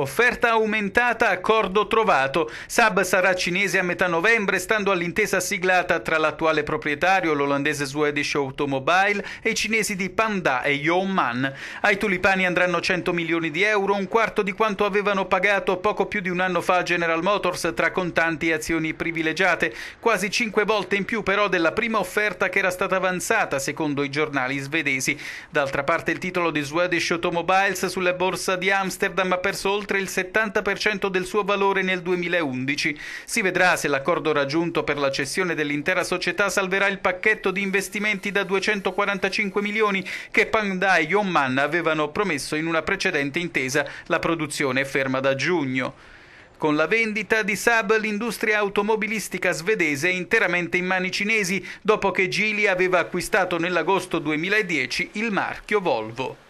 Offerta aumentata, accordo trovato. Saab sarà cinese a metà novembre, stando all'intesa siglata tra l'attuale proprietario, l'olandese Swedish Automobile, e i cinesi di Panda e Yongman. Ai tulipani andranno 100 milioni di euro, un quarto di quanto avevano pagato poco più di un anno fa a General Motors tra contanti e azioni privilegiate, quasi 5 volte in più però della prima offerta che era stata avanzata, secondo i giornali svedesi. D'altra parte il titolo di Swedish Automobiles sulla borsa di Amsterdam ha perso oltre oltre il 70% del suo valore nel 2011. Si vedrà se l'accordo raggiunto per la cessione dell'intera società salverà il pacchetto di investimenti da 245 milioni che Panda e Yonman avevano promesso in una precedente intesa. La produzione è ferma da giugno. Con la vendita di Saab l'industria automobilistica svedese è interamente in mani cinesi dopo che Gili aveva acquistato nell'agosto 2010 il marchio Volvo.